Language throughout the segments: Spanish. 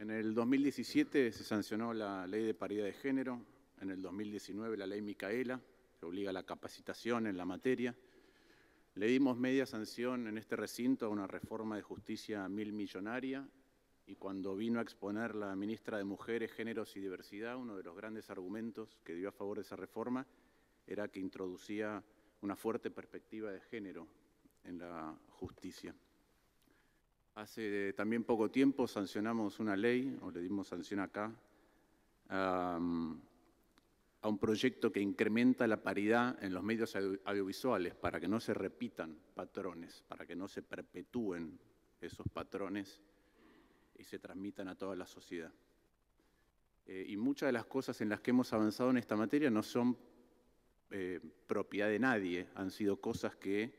En el 2017 se sancionó la Ley de Paridad de Género, en el 2019 la Ley Micaela, que obliga a la capacitación en la materia. Le dimos media sanción en este recinto a una reforma de justicia mil millonaria y cuando vino a exponer la ministra de Mujeres, Géneros y Diversidad, uno de los grandes argumentos que dio a favor de esa reforma era que introducía una fuerte perspectiva de género en la justicia. Hace también poco tiempo sancionamos una ley, o le dimos sanción acá, a un proyecto que incrementa la paridad en los medios audiovisuales para que no se repitan patrones, para que no se perpetúen esos patrones y se transmitan a toda la sociedad. Eh, y muchas de las cosas en las que hemos avanzado en esta materia no son eh, propiedad de nadie, han sido cosas que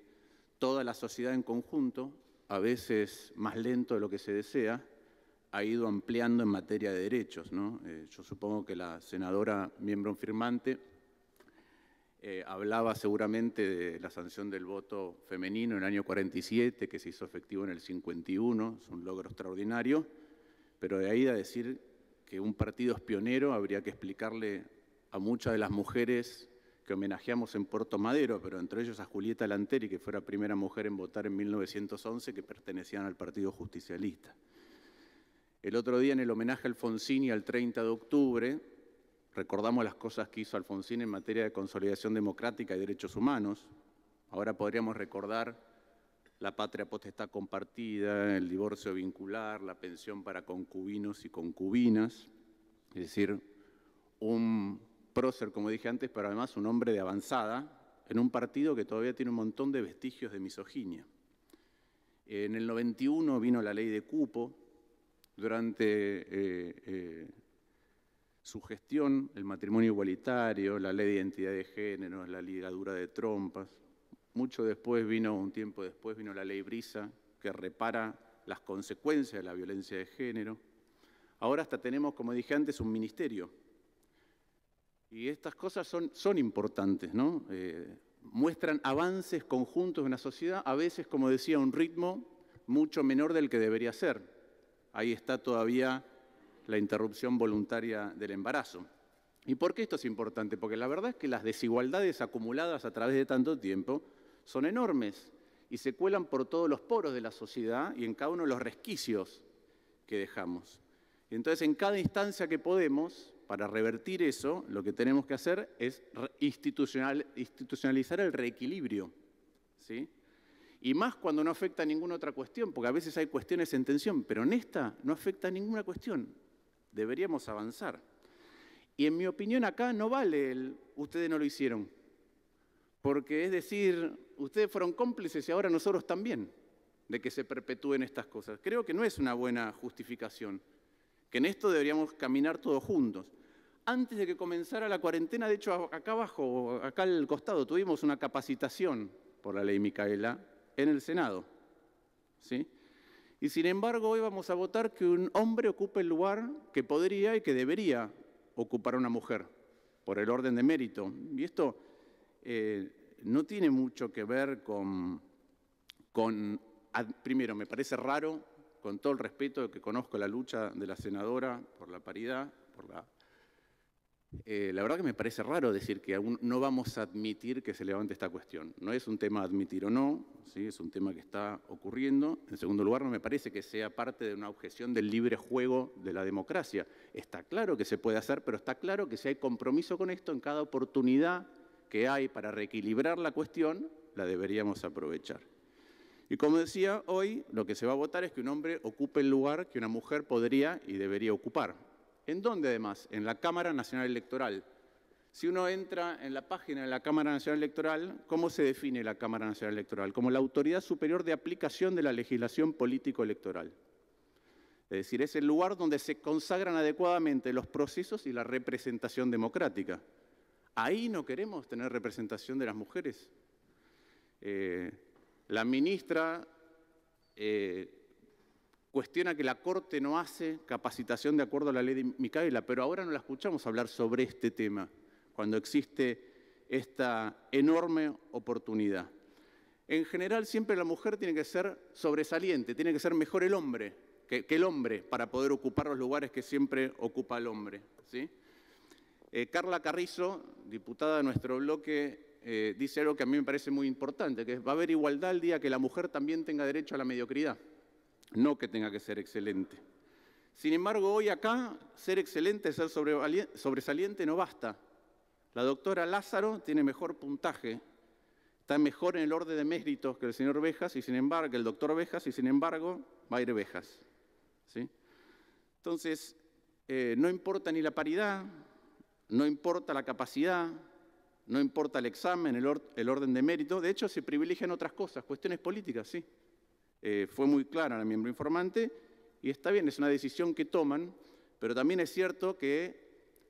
toda la sociedad en conjunto a veces más lento de lo que se desea, ha ido ampliando en materia de derechos. ¿no? Eh, yo supongo que la senadora miembro firmante eh, hablaba seguramente de la sanción del voto femenino en el año 47, que se hizo efectivo en el 51, es un logro extraordinario, pero de ahí a decir que un partido es pionero, habría que explicarle a muchas de las mujeres homenajeamos en Puerto Madero, pero entre ellos a Julieta Lanteri, que fue la primera mujer en votar en 1911, que pertenecían al Partido Justicialista. El otro día, en el homenaje a Alfonsín y al 30 de octubre, recordamos las cosas que hizo Alfonsín en materia de consolidación democrática y derechos humanos. Ahora podríamos recordar la patria potestad compartida, el divorcio vincular, la pensión para concubinos y concubinas, es decir, un prócer, como dije antes, pero además un hombre de avanzada, en un partido que todavía tiene un montón de vestigios de misoginia. En el 91 vino la ley de cupo, durante eh, eh, su gestión, el matrimonio igualitario, la ley de identidad de género, la ligadura de trompas. Mucho después vino, un tiempo después, vino la ley Brisa, que repara las consecuencias de la violencia de género. Ahora hasta tenemos, como dije antes, un ministerio y estas cosas son, importantes, ¿no? Eh, muestran avances conjuntos en una sociedad, a veces, como decía, un ritmo mucho menor del que debería ser. Ahí está todavía la interrupción voluntaria del embarazo. ¿Y por qué esto es importante? Porque la verdad es que las desigualdades acumuladas a través de tanto tiempo son enormes y se cuelan por todos los poros de la sociedad y en cada uno de los resquicios que dejamos. Entonces, en cada instancia que podemos, para revertir eso, lo que tenemos que hacer es institucionalizar el reequilibrio. ¿sí? Y más cuando no afecta a ninguna otra cuestión, porque a veces hay cuestiones en tensión, pero en esta no afecta a ninguna cuestión. Deberíamos avanzar. Y en mi opinión acá no vale el ustedes no lo hicieron. Porque es decir, ustedes fueron cómplices y ahora nosotros también de que se perpetúen estas cosas. Creo que no es una buena justificación que en esto deberíamos caminar todos juntos. Antes de que comenzara la cuarentena, de hecho, acá abajo, acá al costado, tuvimos una capacitación por la ley Micaela en el Senado. ¿Sí? Y sin embargo, hoy vamos a votar que un hombre ocupe el lugar que podría y que debería ocupar una mujer, por el orden de mérito. Y esto eh, no tiene mucho que ver con, con, primero, me parece raro con todo el respeto que conozco la lucha de la senadora por la paridad, por eh, la... verdad que me parece raro decir que aún no vamos a admitir que se levante esta cuestión. No es un tema admitir o no, ¿sí? es un tema que está ocurriendo. En segundo lugar, no me parece que sea parte de una objeción del libre juego de la democracia. Está claro que se puede hacer, pero está claro que si hay compromiso con esto, en cada oportunidad que hay para reequilibrar la cuestión, la deberíamos aprovechar. Y como decía, hoy lo que se va a votar es que un hombre ocupe el lugar que una mujer podría y debería ocupar. ¿En dónde además? En la Cámara Nacional Electoral. Si uno entra en la página de la Cámara Nacional Electoral, ¿cómo se define la Cámara Nacional Electoral? Como la autoridad superior de aplicación de la legislación político-electoral. Es decir, es el lugar donde se consagran adecuadamente los procesos y la representación democrática. Ahí no queremos tener representación de las mujeres. Eh, la ministra eh, cuestiona que la Corte no hace capacitación de acuerdo a la ley de Micaela, pero ahora no la escuchamos hablar sobre este tema, cuando existe esta enorme oportunidad. En general, siempre la mujer tiene que ser sobresaliente, tiene que ser mejor el hombre que, el hombre para poder ocupar los lugares que siempre ocupa el hombre. ¿sí? Eh, Carla Carrizo, diputada de nuestro bloque eh, dice algo que a mí me parece muy importante, que va a haber igualdad el día que la mujer también tenga derecho a la mediocridad, no que tenga que ser excelente. Sin embargo, hoy acá ser excelente, ser sobresaliente no basta. La doctora Lázaro tiene mejor puntaje, está mejor en el orden de méritos que el señor y sin embargo, el doctor Bejas y sin embargo va a ir Bejas. Entonces, eh, no importa ni la paridad, no importa la capacidad, no importa el examen, el, orden de mérito. De hecho, se privilegian otras cosas, cuestiones políticas, sí. Eh, fue muy clara la miembro informante y está bien, es una decisión que toman, pero también es cierto que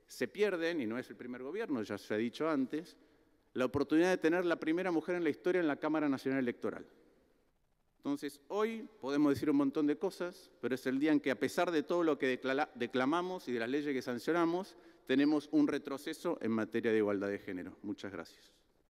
se pierden, y no es el primer gobierno, ya se ha dicho antes, la oportunidad de tener la primera mujer en la historia en la Cámara Nacional Electoral. Entonces, hoy podemos decir un montón de cosas, pero es el día en que, a pesar de todo lo que declamamos y de las leyes que sancionamos, tenemos un retroceso en materia de igualdad de género. Muchas gracias.